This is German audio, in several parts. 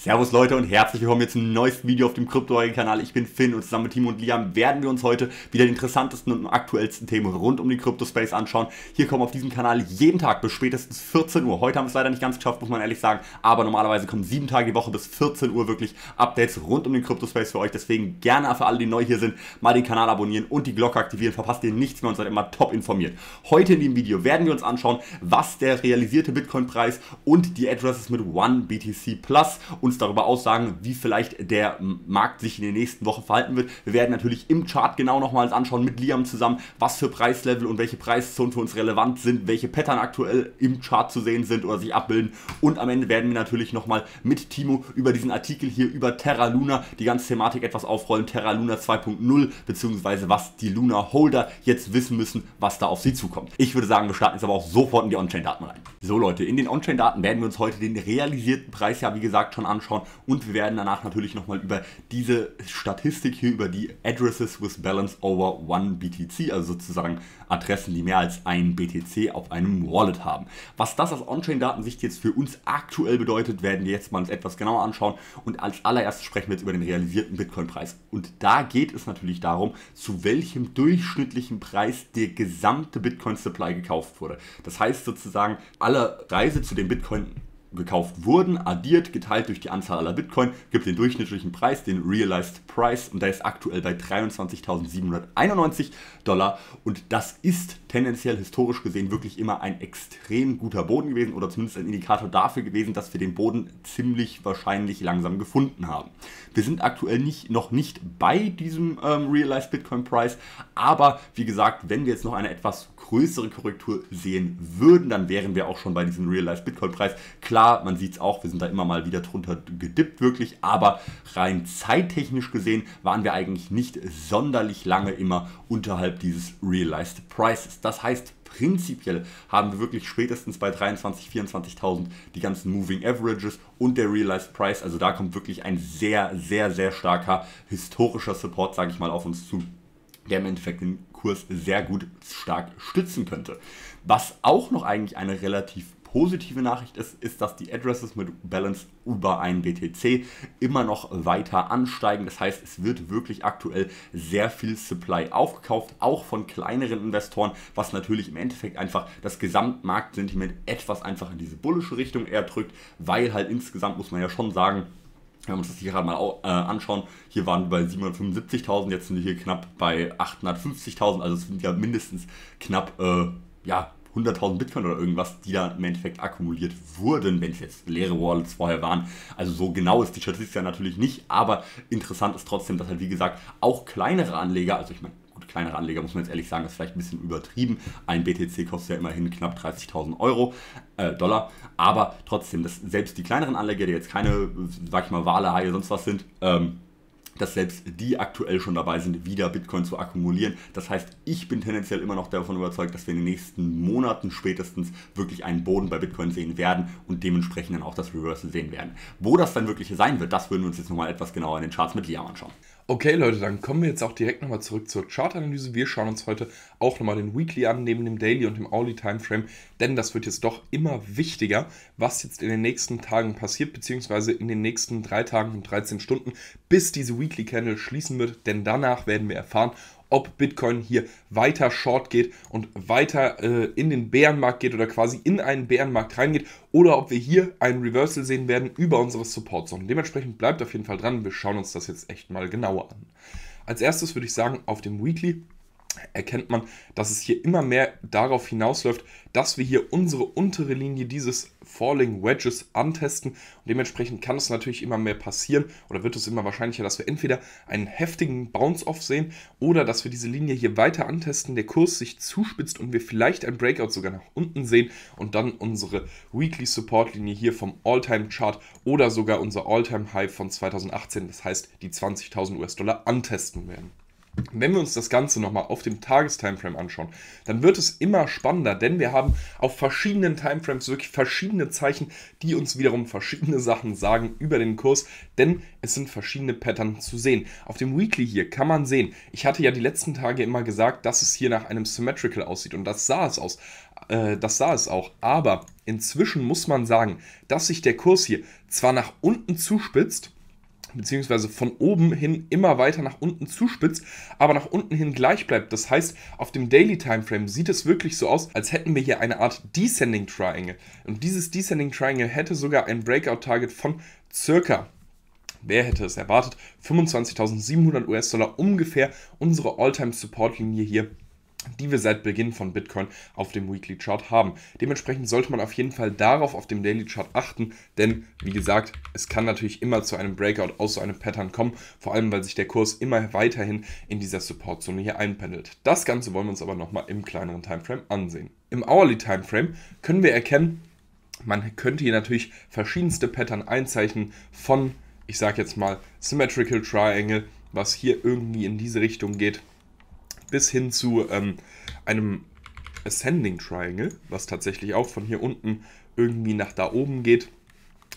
Servus Leute und herzlich willkommen hier zum neuesten Video auf dem krypto kanal Ich bin Finn und zusammen mit Timo und Liam werden wir uns heute wieder die interessantesten und aktuellsten Themen rund um den Krypto-Space anschauen. Hier kommen auf diesem Kanal jeden Tag bis spätestens 14 Uhr. Heute haben wir es leider nicht ganz geschafft, muss man ehrlich sagen, aber normalerweise kommen sieben Tage die Woche bis 14 Uhr wirklich Updates rund um den Krypto-Space für euch. Deswegen gerne für alle, die neu hier sind, mal den Kanal abonnieren und die Glocke aktivieren. Verpasst ihr nichts mehr und seid immer top informiert. Heute in dem Video werden wir uns anschauen, was der realisierte Bitcoin-Preis und die Addresses mit OneBTC Plus und uns darüber aussagen, wie vielleicht der Markt sich in den nächsten Wochen verhalten wird. Wir werden natürlich im Chart genau nochmals anschauen mit Liam zusammen, was für Preislevel und welche Preiszonen für uns relevant sind, welche Pattern aktuell im Chart zu sehen sind oder sich abbilden. Und am Ende werden wir natürlich nochmal mit Timo über diesen Artikel hier über Terra Luna, die ganze Thematik etwas aufrollen, Terra Luna 2.0, beziehungsweise was die Luna Holder jetzt wissen müssen, was da auf sie zukommt. Ich würde sagen, wir starten jetzt aber auch sofort in die On-Chain-Daten rein. So Leute, in den On-Chain-Daten werden wir uns heute den realisierten Preis ja wie gesagt schon anschauen anschauen und wir werden danach natürlich nochmal über diese Statistik hier, über die Addresses with Balance over 1 BTC, also sozusagen Adressen, die mehr als ein BTC auf einem Wallet haben. Was das aus On-Chain-Datensicht jetzt für uns aktuell bedeutet, werden wir jetzt mal uns etwas genauer anschauen und als allererstes sprechen wir jetzt über den realisierten Bitcoin-Preis. Und da geht es natürlich darum, zu welchem durchschnittlichen Preis der gesamte Bitcoin-Supply gekauft wurde. Das heißt sozusagen, alle Reise zu den Bitcoin gekauft wurden, addiert, geteilt durch die Anzahl aller Bitcoin, gibt den durchschnittlichen Preis, den Realized Price und der ist aktuell bei 23.791 Dollar und das ist tendenziell historisch gesehen wirklich immer ein extrem guter Boden gewesen oder zumindest ein Indikator dafür gewesen, dass wir den Boden ziemlich wahrscheinlich langsam gefunden haben. Wir sind aktuell nicht, noch nicht bei diesem ähm, Realized Bitcoin Price, aber wie gesagt, wenn wir jetzt noch eine etwas größere Korrektur sehen würden, dann wären wir auch schon bei diesem Realized Bitcoin Preis. Klar klar, man sieht es auch, wir sind da immer mal wieder drunter gedippt wirklich, aber rein zeittechnisch gesehen waren wir eigentlich nicht sonderlich lange immer unterhalb dieses Realized Prices. Das heißt, prinzipiell haben wir wirklich spätestens bei 23.000, 24.000 die ganzen Moving Averages und der Realized Price. Also da kommt wirklich ein sehr, sehr, sehr starker historischer Support, sage ich mal, auf uns zu, der im Endeffekt den Kurs sehr gut stark stützen könnte. Was auch noch eigentlich eine relativ positive Nachricht ist, ist, dass die Addresses mit Balance über 1 BTC immer noch weiter ansteigen. Das heißt, es wird wirklich aktuell sehr viel Supply aufgekauft, auch von kleineren Investoren, was natürlich im Endeffekt einfach das Gesamtmarktsentiment etwas einfach in diese bullische Richtung eher drückt, weil halt insgesamt muss man ja schon sagen, wenn wir uns das hier gerade mal äh, anschauen, hier waren wir bei 775.000, jetzt sind wir hier knapp bei 850.000, also es sind ja mindestens knapp äh, ja, 100.000 Bitcoin oder irgendwas, die da im Endeffekt akkumuliert wurden, wenn es jetzt leere Wallets vorher waren. Also so genau ist die Statistik ja natürlich nicht, aber interessant ist trotzdem, dass halt wie gesagt auch kleinere Anleger, also ich meine, kleinere Anleger, muss man jetzt ehrlich sagen, ist vielleicht ein bisschen übertrieben. Ein BTC kostet ja immerhin knapp 30.000 Euro, äh, Dollar. Aber trotzdem, dass selbst die kleineren Anleger, die jetzt keine, sag ich mal, Wale, Haie, sonst was sind, ähm, dass selbst die aktuell schon dabei sind, wieder Bitcoin zu akkumulieren. Das heißt, ich bin tendenziell immer noch davon überzeugt, dass wir in den nächsten Monaten spätestens wirklich einen Boden bei Bitcoin sehen werden und dementsprechend dann auch das Reversal sehen werden. Wo das dann wirklich sein wird, das würden wir uns jetzt nochmal etwas genauer in den Charts mit Liam anschauen. Okay, Leute, dann kommen wir jetzt auch direkt nochmal zurück zur Chartanalyse. Wir schauen uns heute auch nochmal den Weekly an, neben dem Daily und dem Hourly Timeframe, denn das wird jetzt doch immer wichtiger, was jetzt in den nächsten Tagen passiert, beziehungsweise in den nächsten drei Tagen und 13 Stunden, bis diese Weekly Weekly Candle schließen wird, denn danach werden wir erfahren, ob Bitcoin hier weiter short geht und weiter äh, in den Bärenmarkt geht oder quasi in einen Bärenmarkt reingeht oder ob wir hier ein Reversal sehen werden über unsere Support-Zone. Dementsprechend bleibt auf jeden Fall dran, wir schauen uns das jetzt echt mal genauer an. Als erstes würde ich sagen, auf dem Weekly erkennt man, dass es hier immer mehr darauf hinausläuft, dass wir hier unsere untere Linie dieses Falling Wedges antesten. Und dementsprechend kann es natürlich immer mehr passieren oder wird es immer wahrscheinlicher, dass wir entweder einen heftigen Bounce-Off sehen oder dass wir diese Linie hier weiter antesten, der Kurs sich zuspitzt und wir vielleicht ein Breakout sogar nach unten sehen und dann unsere Weekly Support-Linie hier vom All-Time-Chart oder sogar unser All-Time-High von 2018, das heißt die 20.000 US-Dollar, antesten werden. Wenn wir uns das Ganze nochmal auf dem Tagestimeframe anschauen, dann wird es immer spannender, denn wir haben auf verschiedenen Timeframes wirklich verschiedene Zeichen, die uns wiederum verschiedene Sachen sagen über den Kurs, denn es sind verschiedene Pattern zu sehen. Auf dem Weekly hier kann man sehen, ich hatte ja die letzten Tage immer gesagt, dass es hier nach einem Symmetrical aussieht und das sah es aus. Äh, das sah es auch, aber inzwischen muss man sagen, dass sich der Kurs hier zwar nach unten zuspitzt, beziehungsweise von oben hin immer weiter nach unten zuspitzt, aber nach unten hin gleich bleibt. Das heißt, auf dem Daily Timeframe sieht es wirklich so aus, als hätten wir hier eine Art Descending Triangle. Und dieses Descending Triangle hätte sogar ein Breakout-Target von circa Wer hätte es erwartet? 25.700 US-Dollar ungefähr unsere All-Time-Support-Linie hier die wir seit Beginn von Bitcoin auf dem Weekly Chart haben. Dementsprechend sollte man auf jeden Fall darauf auf dem Daily Chart achten, denn wie gesagt, es kann natürlich immer zu einem Breakout aus so einem Pattern kommen, vor allem weil sich der Kurs immer weiterhin in dieser Supportzone hier einpendelt. Das Ganze wollen wir uns aber nochmal im kleineren Timeframe ansehen. Im Hourly Timeframe können wir erkennen, man könnte hier natürlich verschiedenste Pattern einzeichnen von, ich sage jetzt mal, Symmetrical Triangle, was hier irgendwie in diese Richtung geht, bis hin zu ähm, einem Ascending Triangle, was tatsächlich auch von hier unten irgendwie nach da oben geht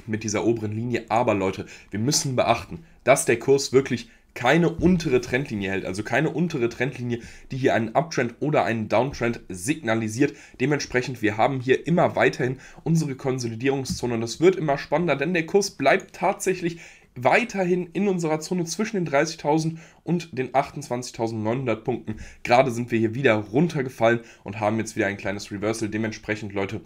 mit dieser oberen Linie. Aber Leute, wir müssen beachten, dass der Kurs wirklich keine untere Trendlinie hält, also keine untere Trendlinie, die hier einen Uptrend oder einen Downtrend signalisiert. Dementsprechend, wir haben hier immer weiterhin unsere Konsolidierungszone und das wird immer spannender, denn der Kurs bleibt tatsächlich weiterhin in unserer Zone zwischen den 30.000 und den 28.900 Punkten. Gerade sind wir hier wieder runtergefallen und haben jetzt wieder ein kleines Reversal. Dementsprechend, Leute,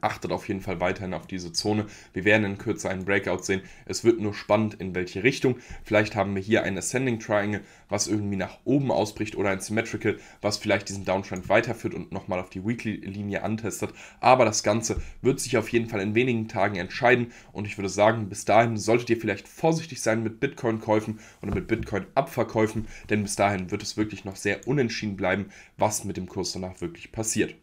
Achtet auf jeden Fall weiterhin auf diese Zone. Wir werden in Kürze einen Breakout sehen. Es wird nur spannend, in welche Richtung. Vielleicht haben wir hier ein Ascending Triangle, was irgendwie nach oben ausbricht oder ein Symmetrical, was vielleicht diesen Downtrend weiterführt und nochmal auf die Weekly-Linie antestet. Aber das Ganze wird sich auf jeden Fall in wenigen Tagen entscheiden und ich würde sagen, bis dahin solltet ihr vielleicht vorsichtig sein mit Bitcoin-Käufen oder mit Bitcoin-Abverkäufen, denn bis dahin wird es wirklich noch sehr unentschieden bleiben, was mit dem Kurs danach wirklich passiert.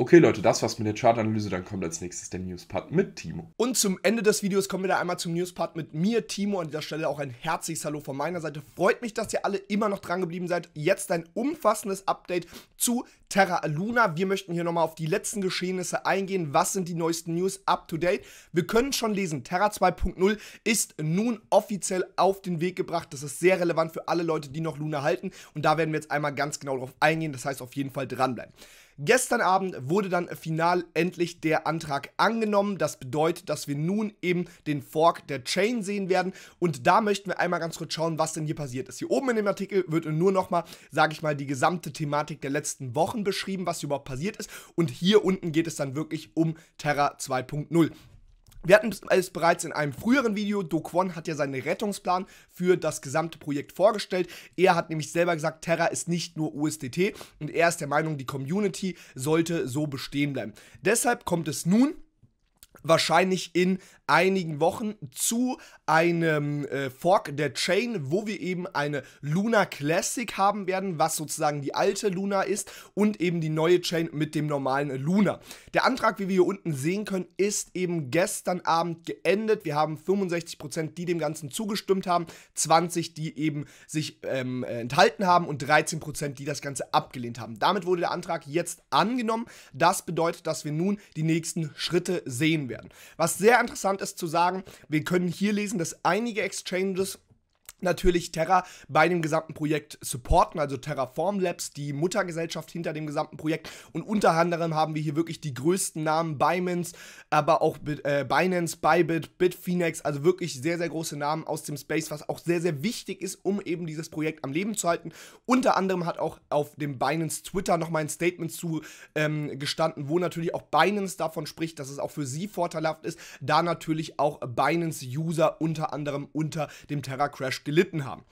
Okay, Leute, das war's mit der Chartanalyse. Dann kommt als nächstes der Newspart mit Timo. Und zum Ende des Videos kommen wir da einmal zum Newspart mit mir, Timo. An dieser Stelle auch ein herzliches Hallo von meiner Seite. Freut mich, dass ihr alle immer noch dran geblieben seid. Jetzt ein umfassendes Update zu Terra Luna. Wir möchten hier nochmal auf die letzten Geschehnisse eingehen. Was sind die neuesten News up to date? Wir können schon lesen, Terra 2.0 ist nun offiziell auf den Weg gebracht. Das ist sehr relevant für alle Leute, die noch Luna halten. Und da werden wir jetzt einmal ganz genau drauf eingehen. Das heißt, auf jeden Fall dranbleiben. Gestern Abend wurde dann final endlich der Antrag angenommen. Das bedeutet, dass wir nun eben den Fork der Chain sehen werden. Und da möchten wir einmal ganz kurz schauen, was denn hier passiert ist. Hier oben in dem Artikel wird nur nochmal, sage ich mal, die gesamte Thematik der letzten Wochen beschrieben, was überhaupt passiert ist. Und hier unten geht es dann wirklich um Terra 2.0. Wir hatten es bereits in einem früheren Video, Do Kwon hat ja seinen Rettungsplan für das gesamte Projekt vorgestellt. Er hat nämlich selber gesagt, Terra ist nicht nur USDT und er ist der Meinung, die Community sollte so bestehen bleiben. Deshalb kommt es nun wahrscheinlich in einigen Wochen zu einem äh, Fork der Chain, wo wir eben eine Luna Classic haben werden, was sozusagen die alte Luna ist und eben die neue Chain mit dem normalen Luna. Der Antrag, wie wir hier unten sehen können, ist eben gestern Abend geendet. Wir haben 65%, die dem Ganzen zugestimmt haben, 20, die eben sich ähm, enthalten haben und 13%, die das Ganze abgelehnt haben. Damit wurde der Antrag jetzt angenommen. Das bedeutet, dass wir nun die nächsten Schritte sehen werden. Was sehr interessant ist zu sagen, wir können hier lesen, dass einige Exchanges natürlich Terra bei dem gesamten Projekt supporten, also Terraform Labs, die Muttergesellschaft hinter dem gesamten Projekt. Und unter anderem haben wir hier wirklich die größten Namen, Binance, aber auch äh, Binance, Bybit, Bitfinex, also wirklich sehr, sehr große Namen aus dem Space, was auch sehr, sehr wichtig ist, um eben dieses Projekt am Leben zu halten. Unter anderem hat auch auf dem Binance Twitter nochmal ein Statement zu ähm, gestanden, wo natürlich auch Binance davon spricht, dass es auch für sie vorteilhaft ist, da natürlich auch Binance-User unter anderem unter dem Terra-Crash gelitten haben.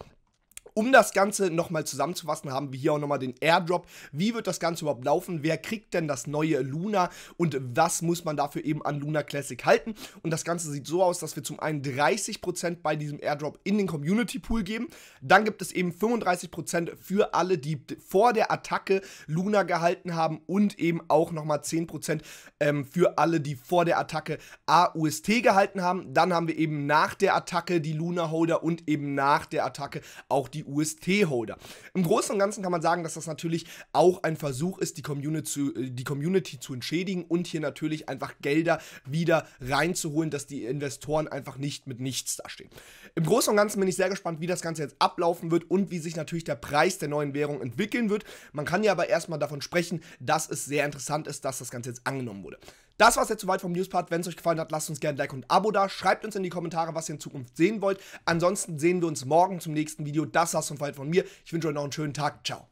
Um das Ganze nochmal zusammenzufassen, haben wir hier auch nochmal den Airdrop. Wie wird das Ganze überhaupt laufen? Wer kriegt denn das neue Luna? Und was muss man dafür eben an Luna Classic halten? Und das Ganze sieht so aus, dass wir zum einen 30% bei diesem Airdrop in den Community Pool geben. Dann gibt es eben 35% für alle, die vor der Attacke Luna gehalten haben und eben auch nochmal 10% ähm, für alle, die vor der Attacke AUST gehalten haben. Dann haben wir eben nach der Attacke die Luna Holder und eben nach der Attacke auch die UST-Holder. Im Großen und Ganzen kann man sagen, dass das natürlich auch ein Versuch ist, die Community zu, äh, die Community zu entschädigen und hier natürlich einfach Gelder wieder reinzuholen, dass die Investoren einfach nicht mit nichts dastehen. Im Großen und Ganzen bin ich sehr gespannt, wie das Ganze jetzt ablaufen wird und wie sich natürlich der Preis der neuen Währung entwickeln wird. Man kann ja aber erstmal davon sprechen, dass es sehr interessant ist, dass das Ganze jetzt angenommen wurde. Das war es jetzt soweit vom Newspart. Wenn es euch gefallen hat, lasst uns gerne ein Like und ein Abo da. Schreibt uns in die Kommentare, was ihr in Zukunft sehen wollt. Ansonsten sehen wir uns morgen zum nächsten Video. Das war's vom Fall von mir. Ich wünsche euch noch einen schönen Tag. Ciao.